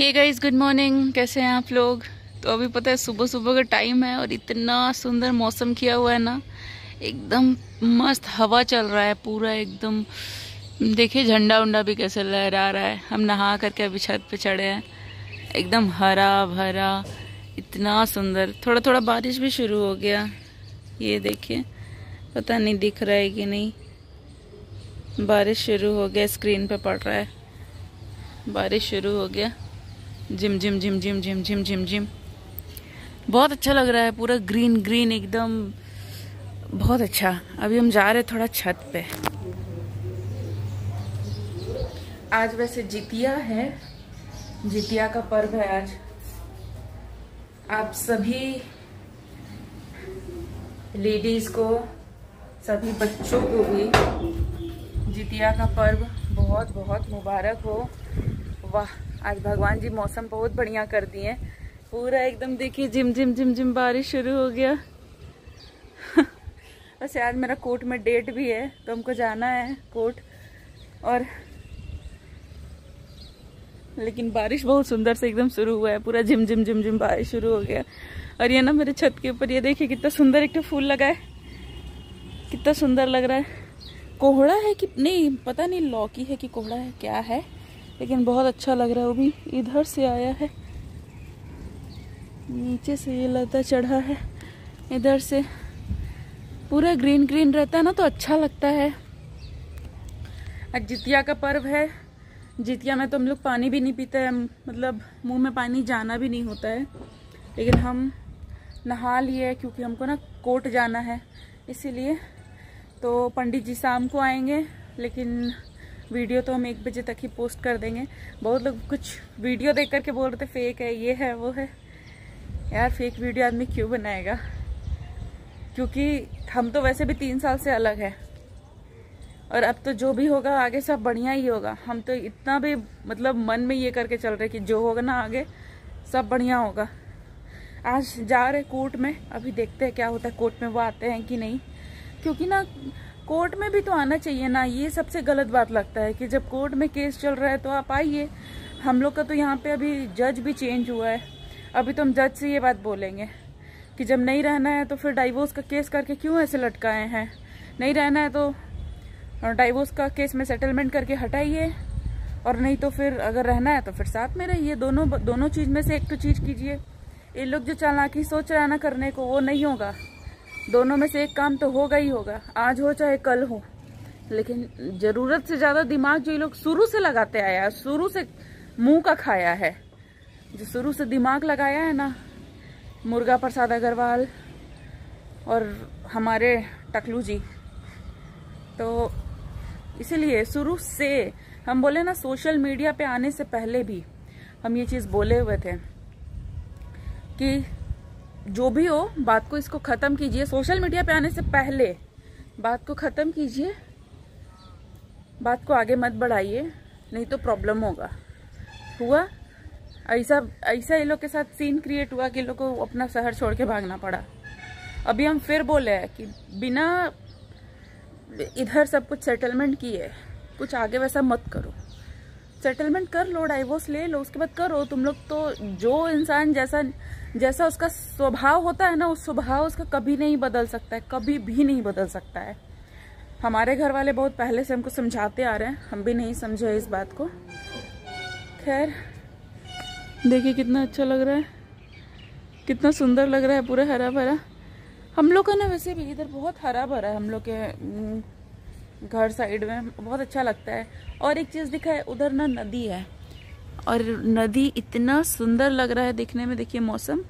hey guys good morning कैसे हैं आप लोग तो अभी पता है सुबह सुबह का टाइम है और इतना सुंदर मौसम किया हुआ है ना एकदम मस्त हवा चल रहा है पूरा एकदम देखिए झंडा उंडा भी कैसे लहरा रहा है हम नहा करके अभी छत पे चढ़े हैं एकदम हरा भरा इतना सुंदर थोड़ा थोड़ा बारिश भी शुरू हो गया ये देखिए पता नहीं दिख रहा है कि नहीं बारिश शुरू हो गया स्क्रीन पर पड़ रहा है बारिश शुरू हो गया जिम जिम जिम जिम जिम जिम जिम जिम बहुत अच्छा लग रहा है पूरा ग्रीन ग्रीन एकदम बहुत अच्छा अभी हम जा रहे थोड़ा छत पे आज वैसे जितिया है जितिया का पर्व है आज आप सभी लेडीज को सभी बच्चों को भी जितिया का पर्व बहुत बहुत मुबारक हो वाह आज भगवान जी मौसम बहुत बढ़िया कर दिए हैं पूरा एकदम देखिए जिम जिम जिम जिम बारिश शुरू हो गया वैसे आज मेरा कोर्ट में डेट भी है तो हमको जाना है कोर्ट और लेकिन बारिश बहुत सुंदर से एकदम शुरू हुआ है पूरा झिम झिम झिम झिम बारिश शुरू हो गया और ये ना मेरे छत के ऊपर ये देखिए कितना सुंदर एक तो फूल लगा है कितना सुंदर लग रहा है कोहड़ा है कि नहीं पता नहीं लौकी है कि कोहड़ा है क्या है लेकिन बहुत अच्छा लग रहा है वो भी इधर से आया है नीचे से ये लता चढ़ा है इधर से पूरा ग्रीन ग्रीन रहता है ना तो अच्छा लगता है आज जितिया का पर्व है जितिया में तो हम लोग पानी भी नहीं पीते हैं मतलब मुंह में पानी जाना भी नहीं होता है लेकिन हम नहा लिए क्योंकि हमको ना कोर्ट जाना है इसीलिए तो पंडित जी शाम को आएंगे लेकिन वीडियो तो हम एक बजे तक ही पोस्ट कर देंगे बहुत लोग कुछ वीडियो देख करके बोल रहे थे फेक है ये है वो है यार फेक वीडियो आदमी क्यों बनाएगा क्योंकि हम तो वैसे भी तीन साल से अलग है और अब तो जो भी होगा आगे सब बढ़िया ही होगा हम तो इतना भी मतलब मन में ये करके चल रहे कि जो होगा ना आगे सब बढ़िया होगा आज जा रहे कोर्ट में अभी देखते हैं क्या होता है कोर्ट में वो आते हैं कि नहीं क्योंकि ना कोर्ट में भी तो आना चाहिए ना ये सबसे गलत बात लगता है कि जब कोर्ट में केस चल रहा है तो आप आइए हम लोग का तो यहाँ पे अभी जज भी चेंज हुआ है अभी तो हम जज से ये बात बोलेंगे कि जब नहीं रहना है तो फिर डाइवोर्स का केस करके क्यों ऐसे लटकाए हैं नहीं रहना है तो डाइवोर्स का केस में सेटलमेंट करके हटाइए और नहीं तो फिर अगर रहना है तो फिर साथ में रहिए दोनों दोनों चीज़ में से एक तो चीज़ कीजिए ये लोग जो चालाकी सोच रहा है ना करने को वो नहीं होगा दोनों में से एक काम तो होगा ही होगा आज हो चाहे कल हो लेकिन ज़रूरत से ज़्यादा दिमाग जो ये लोग शुरू से लगाते आया है शुरू से मुंह का खाया है जो शुरू से दिमाग लगाया है ना मुर्गा प्रसाद अग्रवाल और हमारे टकलू जी तो इसीलिए शुरू से हम बोले ना सोशल मीडिया पे आने से पहले भी हम ये चीज़ बोले हुए थे कि जो भी हो बात को इसको ख़त्म कीजिए सोशल मीडिया पे आने से पहले बात को ख़त्म कीजिए बात को आगे मत बढ़ाइए नहीं तो प्रॉब्लम होगा हुआ ऐसा ऐसा ये लोग के साथ सीन क्रिएट हुआ कि लोग को अपना शहर छोड़ के भागना पड़ा अभी हम फिर बोले हैं कि बिना इधर सब कुछ सेटलमेंट किए कुछ आगे वैसा मत करो सेटलमेंट कर लो डाइवोर्स ले लो उसके बाद करो तुम लोग तो जो इंसान जैसा जैसा उसका स्वभाव होता है ना उस स्वभाव उसका कभी नहीं बदल सकता है कभी भी नहीं बदल सकता है हमारे घर वाले बहुत पहले से हमको समझाते आ रहे हैं हम भी नहीं समझे इस बात को खैर देखिए कितना अच्छा लग रहा है कितना सुंदर लग रहा है पूरा हरा भरा हम लोग का ना वैसे भी इधर बहुत हरा भरा है हम लोग के घर साइड में बहुत अच्छा लगता है और एक चीज़ दिखा है उधर ना नदी है और नदी इतना सुंदर लग रहा है देखने में देखिए मौसम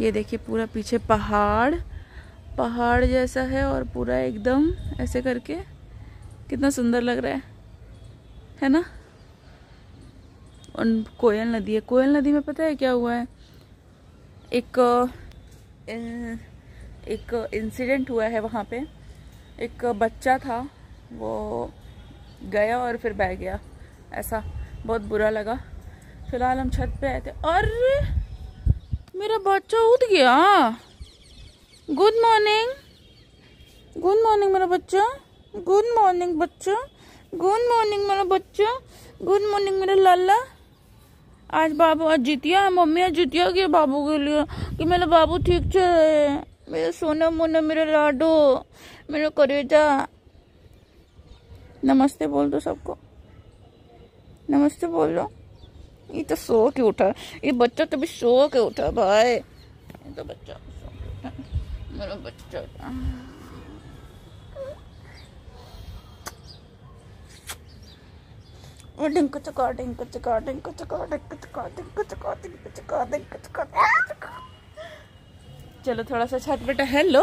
ये देखिए पूरा पीछे पहाड़ पहाड़ जैसा है और पूरा एकदम ऐसे करके कितना सुंदर लग रहा है है ना और कोयल नदी है कोयल नदी में पता है क्या हुआ है एक एक इंसिडेंट हुआ है वहाँ पे एक बच्चा था वो गया और फिर बह गया ऐसा बहुत बुरा लगा फिलहाल हम छत पे आए थे अरे मेरा बच्चा उठ गया गुड मॉर्निंग गुड मॉर्निंग मेरा बच्चा गुड मॉर्निंग बच्चा गुड मॉर्निंग मेरा बच्चा गुड मॉर्निंग मेरा लाला आज बाबू आज जीतिया मम्मी आज जीतिया गया बाबू के लिए कि मेरा बाबू ठीक चले मेरा सोना मोना मेरा लाडो मेरा करेजा नमस्ते बोल दो सबको नमस्ते बोल लो ये तो सो के उठा ये बच्चा तो भी सो के उठा भाई ये तो बच्चा सो के उठा मेरा बच्चा तो- डिंक डिंक डिंक डिंक डिंक डिंक डिंक चलो थोड़ा सा छत बेटा हेलो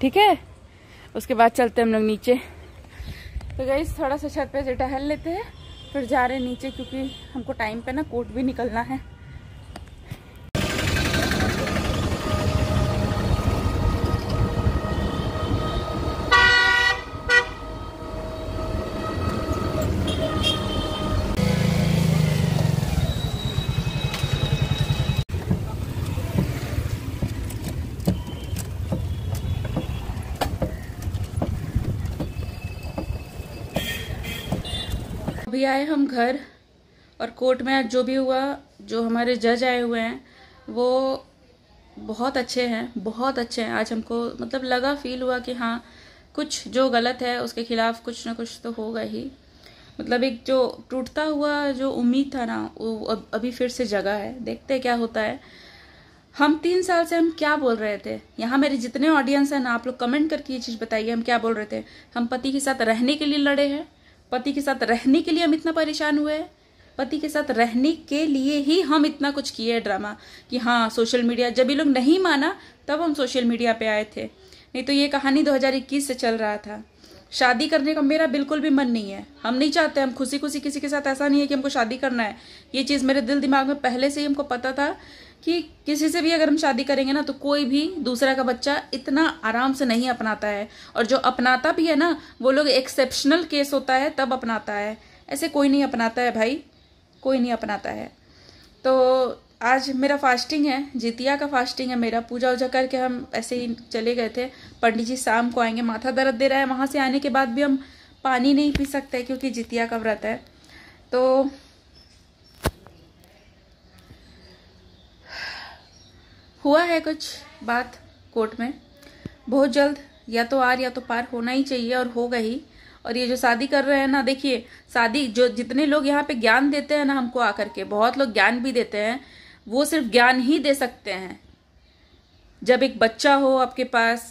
ठीक है उसके बाद चलते हम लोग नीचे तो गई थोड़ा सा छत पे टहल लेते हैं फिर जा रहे नीचे क्योंकि हमको टाइम पे ना कोट भी निकलना है अभी आए हम घर और कोर्ट में आज जो भी हुआ जो हमारे जज आए हुए हैं वो बहुत अच्छे हैं बहुत अच्छे हैं आज हमको मतलब लगा फील हुआ कि हाँ कुछ जो गलत है उसके खिलाफ कुछ ना कुछ तो होगा ही मतलब एक जो टूटता हुआ जो उम्मीद था ना वो अभी फिर से जगा है देखते क्या होता है हम तीन साल से हम क्या बोल रहे थे यहाँ मेरे जितने ऑडियंस हैं ना आप लोग कमेंट करके ये चीज़ बताइए हम क्या बोल रहे थे हम पति के साथ रहने के लिए लड़े हैं पति के साथ रहने के लिए हम इतना परेशान हुए हैं पति के साथ रहने के लिए ही हम इतना कुछ किए ड्रामा कि हाँ सोशल मीडिया जब ये लोग नहीं माना तब हम सोशल मीडिया पे आए थे नहीं तो ये कहानी 2021 से चल रहा था शादी करने का मेरा बिल्कुल भी मन नहीं है हम नहीं चाहते हम खुशी खुशी किसी के साथ ऐसा नहीं है कि हमको शादी करना है ये चीज़ मेरे दिल दिमाग में पहले से ही हमको पता था कि किसी से भी अगर हम शादी करेंगे ना तो कोई भी दूसरा का बच्चा इतना आराम से नहीं अपनाता है और जो अपनाता भी है ना वो लोग एक्सेप्शनल केस होता है तब अपनाता है ऐसे कोई नहीं अपनाता है भाई कोई नहीं अपनाता है तो आज मेरा फास्टिंग है जितिया का फास्टिंग है मेरा पूजा उजा करके हम ऐसे ही चले गए थे पंडित जी शाम को आएंगे माथा दर्द दे रहा है वहाँ से आने के बाद भी हम पानी नहीं पी सकते क्योंकि जितिया का व्रत है तो हुआ है कुछ बात कोर्ट में बहुत जल्द या तो आर या तो पार होना ही चाहिए और होगा ही और ये जो शादी कर रहे हैं ना देखिए शादी जो जितने लोग यहाँ पे ज्ञान देते हैं ना हमको आकर के बहुत लोग ज्ञान भी देते हैं वो सिर्फ ज्ञान ही दे सकते हैं जब एक बच्चा हो आपके पास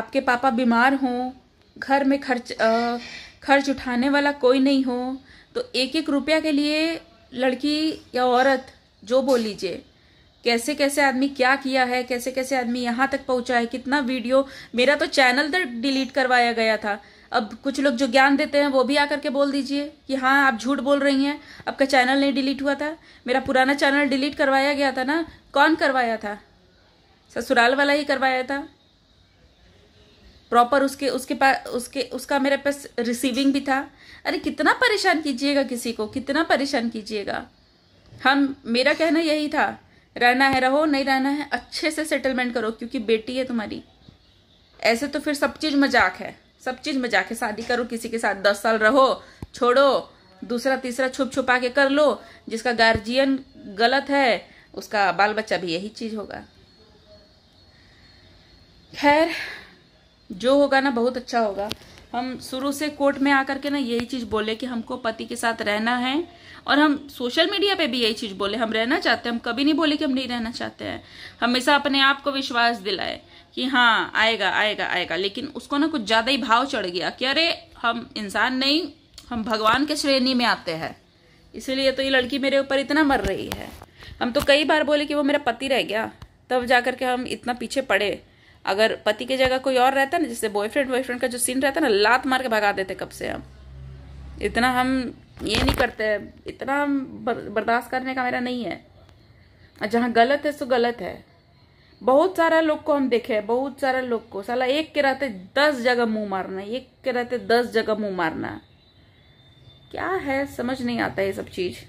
आपके पापा बीमार हों घर में खर्च आ, खर्च उठाने वाला कोई नहीं हो तो एक एक रुपया के लिए लड़की या औरत जो बोल लीजिए कैसे कैसे आदमी क्या किया है कैसे कैसे आदमी यहाँ तक पहुँचा है कितना वीडियो मेरा तो चैनल तक तो डिलीट करवाया गया था अब कुछ लोग जो ज्ञान देते हैं वो भी आकर के बोल दीजिए कि हाँ आप झूठ बोल रही हैं आपका चैनल नहीं डिलीट हुआ था मेरा पुराना चैनल डिलीट करवाया गया था ना कौन करवाया था ससुराल वाला ही करवाया था प्रॉपर उसके उसके पास उसके उसका मेरे पास रिसीविंग भी था अरे कितना परेशान कीजिएगा किसी को कितना परेशान कीजिएगा हम मेरा कहना यही था रहना है रहो नहीं रहना है अच्छे से सेटलमेंट करो क्योंकि बेटी है तुम्हारी ऐसे तो फिर सब चीज़ मजाक है सब चीज़ मजाक है शादी करो किसी के साथ दस साल रहो छोड़ो दूसरा तीसरा छुप छुपा के कर लो जिसका गार्जियन गलत है उसका बाल बच्चा भी यही चीज़ होगा खैर जो होगा ना बहुत अच्छा होगा हम शुरू से कोर्ट में आकर के ना यही चीज़ बोले कि हमको पति के साथ रहना है और हम सोशल मीडिया पे भी यही चीज़ बोले हम रहना चाहते हैं हम कभी नहीं बोले कि हम नहीं रहना चाहते हैं हमेशा अपने आप को विश्वास दिलाए कि हाँ आएगा आएगा आएगा लेकिन उसको ना कुछ ज़्यादा ही भाव चढ़ गया कि अरे हम इंसान नहीं हम भगवान के श्रेणी में आते हैं इसीलिए तो ये लड़की मेरे ऊपर इतना मर रही है हम तो कई बार बोले कि वो मेरा पति रह गया तब जा करके हम इतना पीछे पड़े अगर पति की जगह कोई और रहता ना जैसे बॉयफ्रेंड बॉयफ्रेंड का जो सीन रहता ना लात मार के भगा देते कब से हम इतना हम ये नहीं करते इतना बर्दाश्त करने का मेरा नहीं है और जहाँ गलत है सो गलत है बहुत सारा लोग को हम देखे बहुत सारा लोग को साला एक के रहते दस जगह मुंह मारना एक के रहते दस जगह मुंह मारना क्या है समझ नहीं आता ये सब चीज़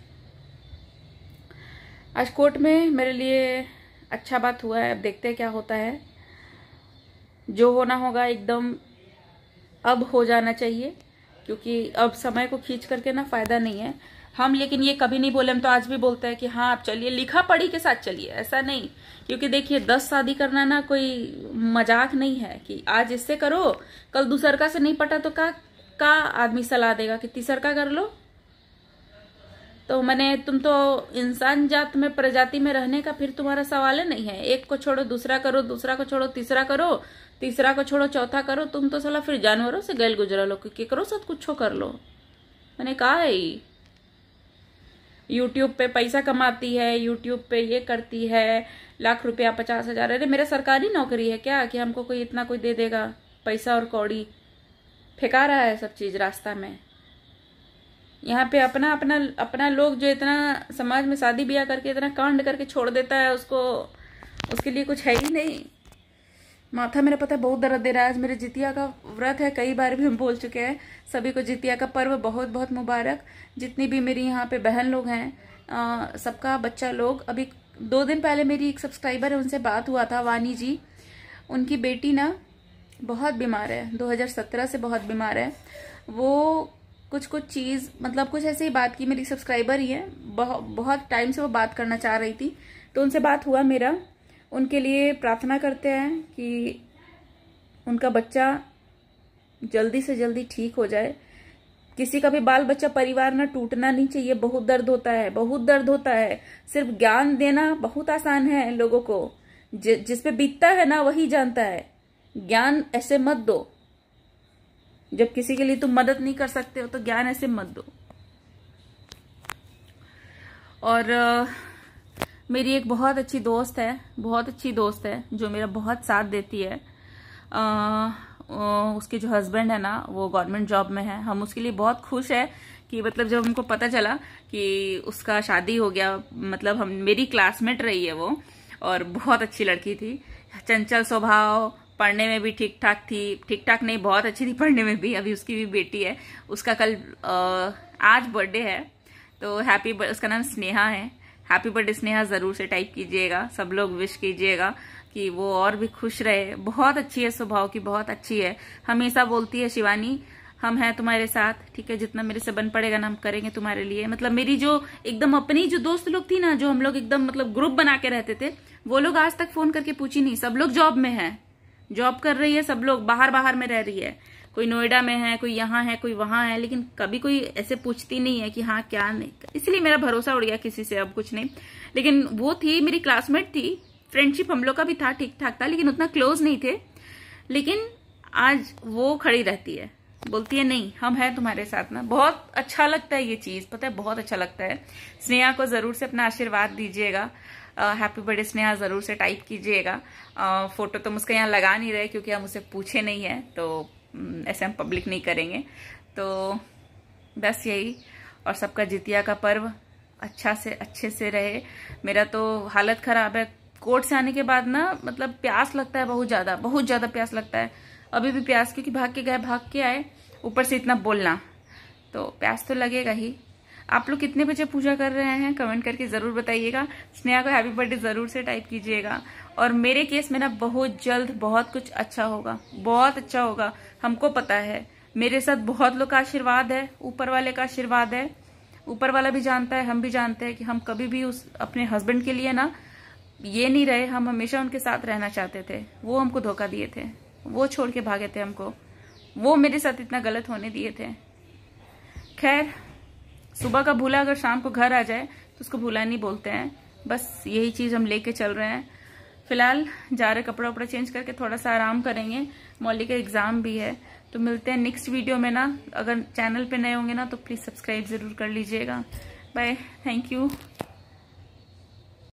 आज कोर्ट में मेरे लिए अच्छा बात हुआ है अब देखते हैं क्या होता है जो होना होगा एकदम अब हो जाना चाहिए क्योंकि अब समय को खींच करके ना फायदा नहीं है हम लेकिन ये कभी नहीं बोले हम तो आज भी बोलते हैं कि हाँ आप चलिए लिखा पढ़ी के साथ चलिए ऐसा नहीं क्योंकि देखिए दस शादी करना ना कोई मजाक नहीं है कि आज इससे करो कल दूसर का से नहीं पटा तो का का आदमी सलाह देगा कि तीसर का कर लो तो मैंने तुम तो इंसान जात में प्रजाति में रहने का फिर तुम्हारा सवाल ही नहीं है एक को छोड़ो दूसरा करो दूसरा को छोड़ो तीसरा करो तीसरा को छोड़ो चौथा करो तुम तो सला फिर जानवरों से गैल गुजरा लो क्योंकि करो सब कुछ कर लो मैंने कहा है यूट्यूब पे पैसा कमाती है यूट्यूब पे ये करती है लाख रुपया पचास हजार अरे मेरा सरकारी नौकरी है क्या कि हमको कोई इतना कोई दे देगा पैसा और कौड़ी फेंका रहा है सब चीज रास्ता में यहाँ पे अपना अपना अपना लोग जो इतना समाज में शादी ब्याह करके इतना कांड करके छोड़ देता है उसको उसके लिए कुछ है ही नहीं माथा मेरा पता बहुत दर्द दे रहा है आज मेरे जितिया का व्रत है कई बार भी हम बोल चुके हैं सभी को जितिया का पर्व बहुत बहुत मुबारक जितनी भी मेरी यहाँ पे बहन लोग हैं सबका बच्चा लोग अभी दो दिन पहले मेरी एक सब्सक्राइबर है उनसे बात हुआ था वानी जी उनकी बेटी ना बहुत बीमार है 2017 से बहुत बीमार है वो कुछ कुछ चीज़ मतलब कुछ ऐसे ही बात की मेरी सब्सक्राइबर ही है बहु, बहुत टाइम से वो बात करना चाह रही थी तो उनसे बात हुआ मेरा उनके लिए प्रार्थना करते हैं कि उनका बच्चा जल्दी से जल्दी ठीक हो जाए किसी का भी बाल बच्चा परिवार ना टूटना नहीं चाहिए बहुत दर्द होता है बहुत दर्द होता है सिर्फ ज्ञान देना बहुत आसान है लोगों को जिसपे जिस पे बीतता है ना वही जानता है ज्ञान ऐसे मत दो जब किसी के लिए तुम मदद नहीं कर सकते हो तो ज्ञान ऐसे मत दो और मेरी एक बहुत अच्छी दोस्त है बहुत अच्छी दोस्त है जो मेरा बहुत साथ देती है आ, उसके जो हस्बैंड है ना वो गवर्नमेंट जॉब में है हम उसके लिए बहुत खुश है कि मतलब जब हमको पता चला कि उसका शादी हो गया मतलब हम मेरी क्लासमेट रही है वो और बहुत अच्छी लड़की थी चंचल स्वभाव पढ़ने में भी ठीक ठाक थी ठीक ठाक नहीं बहुत अच्छी थी पढ़ने में भी अभी उसकी भी बेटी है उसका कल आज बर्थडे है तो हैप्पी उसका नाम स्नेहा है हैप्पी बर्थडे स्नेहा ज़रूर से टाइप कीजिएगा सब लोग विश कीजिएगा कि वो और भी खुश रहे बहुत अच्छी है स्वभाव की बहुत अच्छी है हमेशा बोलती है शिवानी हम हैं तुम्हारे साथ ठीक है जितना मेरे से बन पड़ेगा ना हम करेंगे तुम्हारे लिए मतलब मेरी जो एकदम अपनी जो दोस्त लोग थी ना जो हम लोग एकदम मतलब ग्रुप बना के रहते थे वो लोग आज तक फोन करके पूछी नहीं सब लोग जॉब में हैं जॉब कर रही है सब लोग बाहर बाहर में रह रही है कोई नोएडा में है कोई यहाँ है कोई वहां है लेकिन कभी कोई ऐसे पूछती नहीं है कि हाँ क्या नहीं इसलिए मेरा भरोसा उड़ गया किसी से अब कुछ नहीं लेकिन वो थी मेरी क्लासमेट थी फ्रेंडशिप हम लोग का भी था ठीक ठाक था लेकिन उतना क्लोज नहीं थे लेकिन आज वो खड़ी रहती है बोलती है नहीं हम हैं तुम्हारे साथ ना बहुत अच्छा लगता है ये चीज पता है बहुत अच्छा लगता है स्नेहा को जरूर से अपना आशीर्वाद दीजिएगा हैप्पी बर्थडे स्नेहा जरूर से टाइप कीजिएगा फोटो तो मुझके यहाँ लगा नहीं रहे क्योंकि हम उसे पूछे नहीं है तो हम्म, ऐसे हम पब्लिक नहीं करेंगे तो बस यही और सबका जितिया का पर्व अच्छा से अच्छे से रहे मेरा तो हालत खराब है कोर्ट से आने के बाद ना मतलब प्यास लगता है बहुत ज़्यादा बहुत ज़्यादा प्यास लगता है अभी भी प्यास क्योंकि भाग के गए भाग के आए ऊपर से इतना बोलना तो प्यास तो लगेगा ही आप लोग कितने बजे पूजा कर रहे हैं कमेंट करके ज़रूर बताइएगा स्नेहा को हैप्पी बर्थडे ज़रूर से टाइप कीजिएगा और मेरे केस में ना बहुत जल्द बहुत कुछ अच्छा होगा बहुत अच्छा होगा हमको पता है मेरे साथ बहुत लोग का आशीर्वाद है ऊपर वाले का आशीर्वाद है ऊपर वाला भी जानता है हम भी जानते हैं कि हम कभी भी उस अपने हस्बैंड के लिए ना ये नहीं रहे हम हमेशा उनके साथ रहना चाहते थे वो हमको धोखा दिए थे वो छोड़ के भागे थे हमको वो मेरे साथ इतना गलत होने दिए थे खैर सुबह का भूला अगर शाम को घर आ जाए तो उसको भूला नहीं बोलते हैं बस यही चीज़ हम लेके चल रहे हैं फिलहाल जा रहे कपड़ा वपड़ा चेंज करके थोड़ा सा आराम करेंगे मौली का एग्ज़ाम भी है तो मिलते हैं नेक्स्ट वीडियो में ना अगर चैनल पे नए होंगे ना तो प्लीज़ सब्सक्राइब ज़रूर कर लीजिएगा बाय थैंक यू